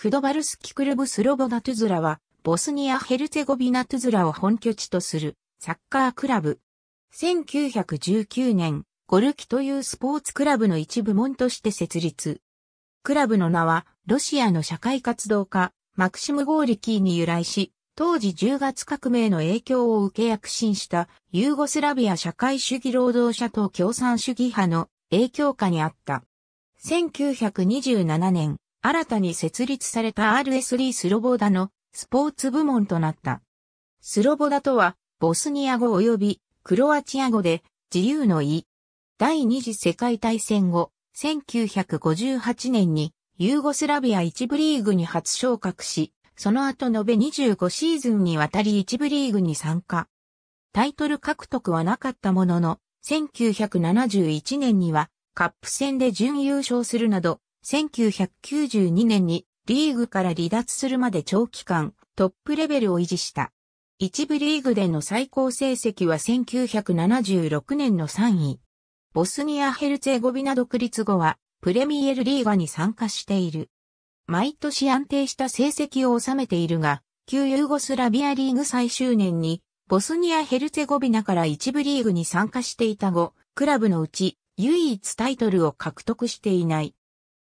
フドバルスキクルブスロボナトゥズラは、ボスニア・ヘルツェゴビナトゥズラを本拠地とするサッカークラブ。1919年、ゴルキというスポーツクラブの一部門として設立。クラブの名は、ロシアの社会活動家、マクシム・ゴーリキーに由来し、当時10月革命の影響を受け躍進したユーゴスラビア社会主義労働者と共産主義派の影響下にあった。1927年、新たに設立された RS3 スロボダのスポーツ部門となった。スロボダとは、ボスニア語及びクロアチア語で自由の意。第二次世界大戦後、1958年にユーゴスラビア一部リーグに初昇格し、その後延べ25シーズンにわたり一部リーグに参加。タイトル獲得はなかったものの、1971年にはカップ戦で準優勝するなど、1992年にリーグから離脱するまで長期間トップレベルを維持した。一部リーグでの最高成績は1976年の3位。ボスニア・ヘルツェゴビナ独立後はプレミエルリーガに参加している。毎年安定した成績を収めているが、旧ユーゴスラビアリーグ最終年にボスニア・ヘルツェゴビナから一部リーグに参加していた後、クラブのうち唯一タイトルを獲得していない。